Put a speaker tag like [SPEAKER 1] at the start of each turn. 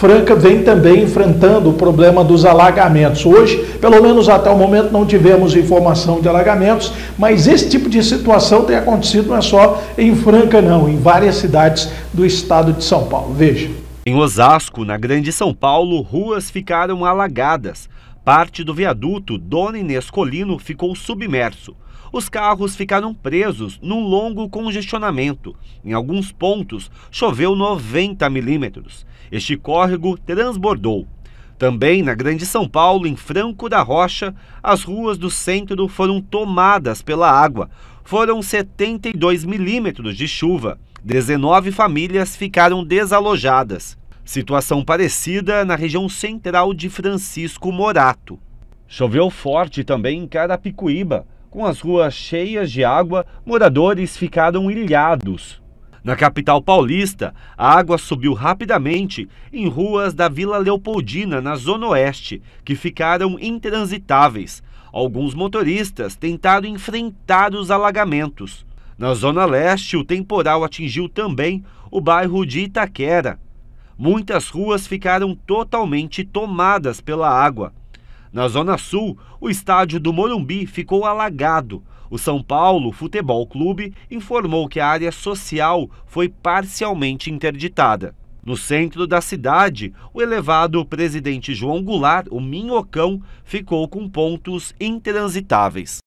[SPEAKER 1] Franca vem também enfrentando o problema dos alagamentos. Hoje, pelo menos até o momento, não tivemos informação de alagamentos, mas esse tipo de situação tem acontecido não é só em Franca, não, em várias cidades do estado de São Paulo. Veja.
[SPEAKER 2] Em Osasco, na Grande São Paulo, ruas ficaram alagadas. Parte do viaduto Dona Inês Colino ficou submerso. Os carros ficaram presos num longo congestionamento. Em alguns pontos, choveu 90 milímetros. Este córrego transbordou. Também na Grande São Paulo, em Franco da Rocha, as ruas do centro foram tomadas pela água. Foram 72 milímetros de chuva. 19 famílias ficaram desalojadas. Situação parecida na região central de Francisco Morato. Choveu forte também em Carapicuíba. Com as ruas cheias de água, moradores ficaram ilhados. Na capital paulista, a água subiu rapidamente em ruas da Vila Leopoldina, na Zona Oeste, que ficaram intransitáveis. Alguns motoristas tentaram enfrentar os alagamentos. Na Zona Leste, o temporal atingiu também o bairro de Itaquera muitas ruas ficaram totalmente tomadas pela água. Na Zona Sul, o estádio do Morumbi ficou alagado. O São Paulo Futebol Clube informou que a área social foi parcialmente interditada. No centro da cidade, o elevado presidente João Goulart, o Minhocão, ficou com pontos intransitáveis.